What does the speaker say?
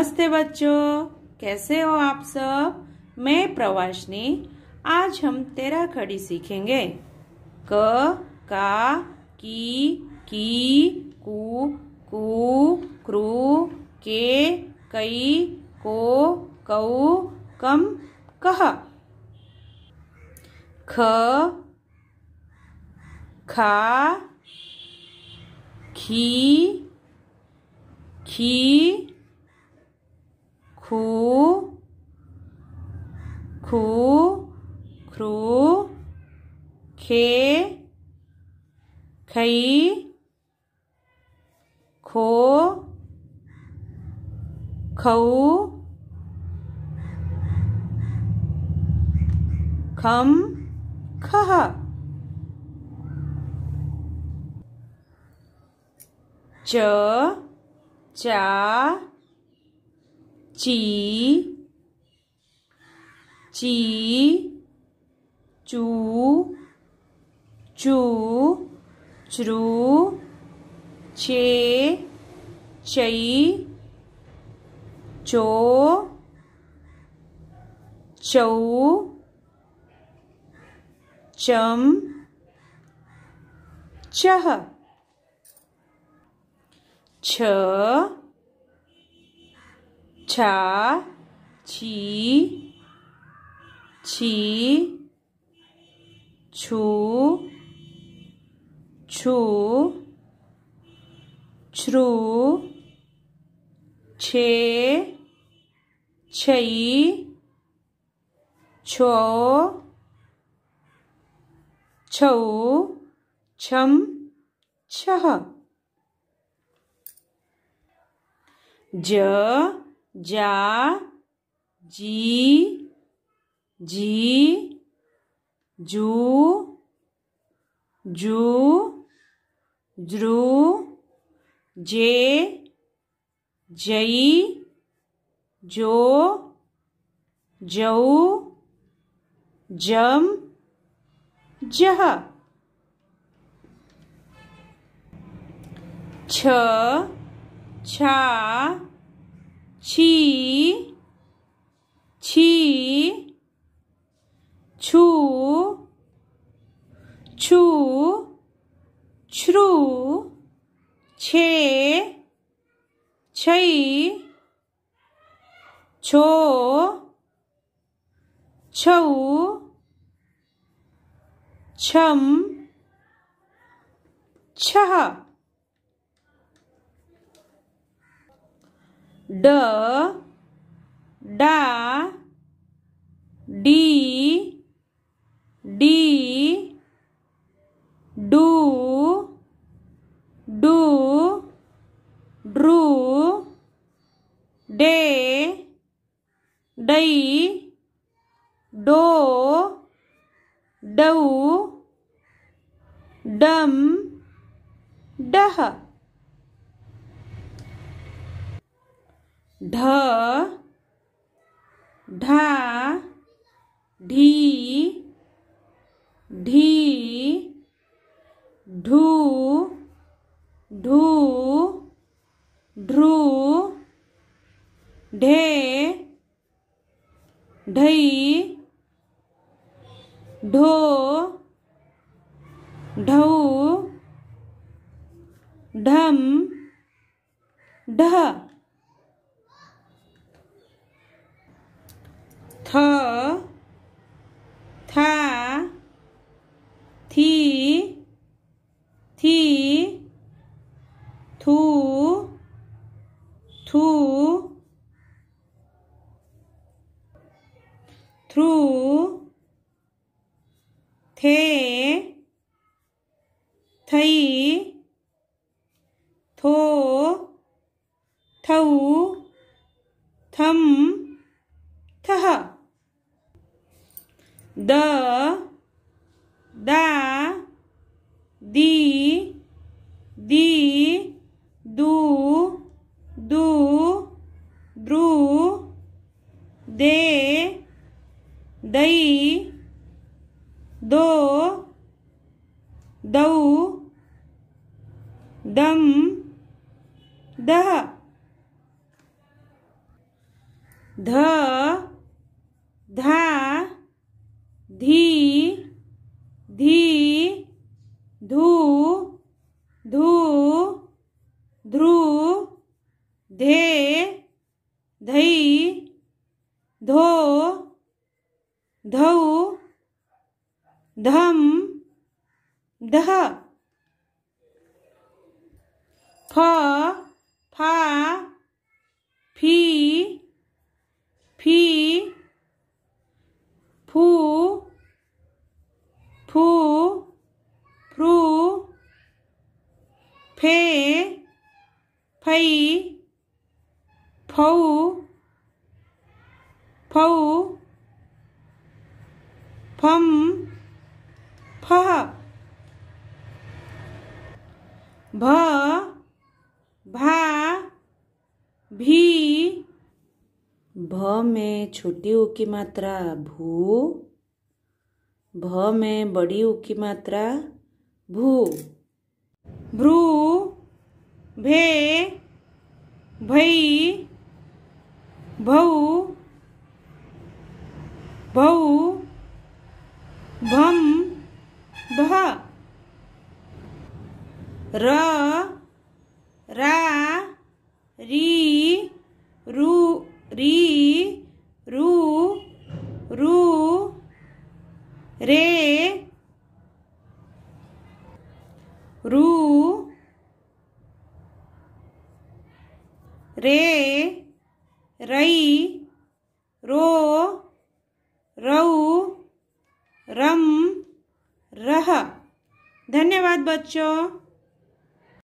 नमस्ते बच्चों कैसे हो आप सब मैं प्रवासनी आज हम तेरा खड़ी सीखेंगे क का की की कु कु क्रू के कई को कऊ कम कह ख खा खी खी खू खू ख्रू खे खई खो खऊ खम खह च चा ची ची चू चू च्रू चे चई चो चौ चम चह छ छा अच्छा, छी छी छू छू छ्रू छे छई छो छौ छम छह ज जा जी जी जू जू ध्रू जे जई जो जऊ जम जह छ छा छी छी छू छू छ्रू छे छई छो छऊ छम छह d da d d do do drew day day do do dum dah ढ ढा ढी ढी ढू ढू ढ्रू ढे ढई ढो ढऊ ढम ढह थ्रू थे थई थो थऊ थम थह द दा दी दी दू दू दृ दे दई दो दौ दम दह ध धा धी धी धू धू ध्रु धे धई धम ध फ फा फी फी फू फू फ्रू फे फई फौ फौ फम भ भा भी भ में छोटी ऊ की मात्रा भू भ में बड़ी ऊ की मात्रा भू भ्रू भे भई भऊ भऊ र रा री रु री रु रु रे रु रे रई रो रऊ रम रह धन्यवाद बच्चों